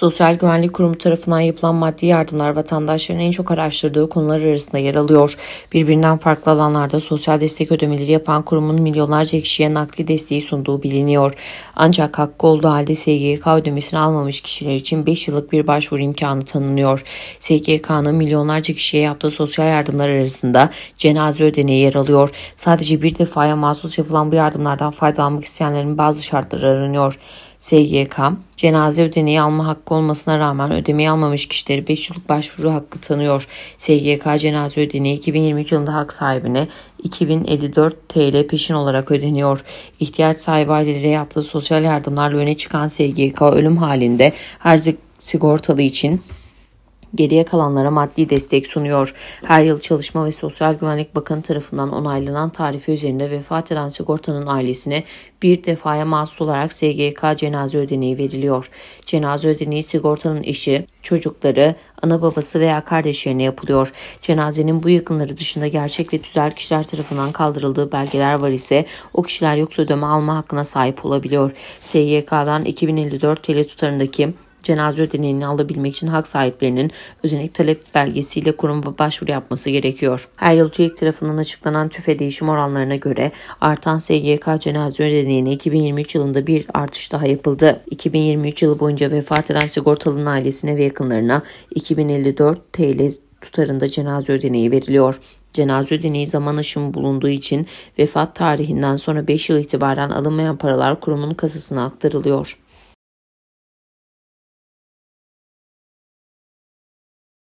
Sosyal Güvenlik Kurumu tarafından yapılan maddi yardımlar vatandaşların en çok araştırdığı konular arasında yer alıyor. Birbirinden farklı alanlarda sosyal destek ödemeleri yapan kurumun milyonlarca kişiye nakli desteği sunduğu biliniyor. Ancak hakkı olduğu halde SGK ödemesini almamış kişiler için 5 yıllık bir başvuru imkanı tanınıyor. SGK'nın milyonlarca kişiye yaptığı sosyal yardımlar arasında cenaze ödeneği yer alıyor. Sadece bir defaya mahsus yapılan bu yardımlardan faydalanmak isteyenlerin bazı şartları aranıyor. SGK, cenaze ödeneği alma hakkı olmasına rağmen ödemeyi almamış kişileri 5 yıllık başvuru hakkı tanıyor. SGK cenaze ödeneği 2023 yılında hak sahibine 2054 TL peşin olarak ödeniyor. İhtiyaç sahibi ailelere yaptığı sosyal yardımlarla öne çıkan SGK ölüm halinde her sigortalı için geriye kalanlara maddi destek sunuyor. Her yıl Çalışma ve Sosyal Güvenlik Bakanı tarafından onaylanan tarife üzerinde vefat eden sigortanın ailesine bir defaya mahsus olarak SGK cenaze ödeneği veriliyor. Cenaze ödeneği sigortanın eşi, çocukları, ana babası veya kardeşlerine yapılıyor. Cenazenin bu yakınları dışında gerçek ve tüzel kişiler tarafından kaldırıldığı belgeler var ise o kişiler yoksa ödeme alma hakkına sahip olabiliyor. SGK'dan 2054 TL e tutarındaki cenaze ödeneğini alabilmek için hak sahiplerinin özenek talep belgesiyle kuruma başvuru yapması gerekiyor. Her yıl TÜİK tarafından açıklanan TÜFE değişim oranlarına göre artan SGK cenaze ödeneğine 2023 yılında bir artış daha yapıldı. 2023 yılı boyunca vefat eden sigortalının ailesine ve yakınlarına 2054 TL tutarında cenaze ödeneği veriliyor. Cenaze ödeneği zaman aşımı bulunduğu için vefat tarihinden sonra 5 yıl itibaren alınmayan paralar kurumun kasasına aktarılıyor.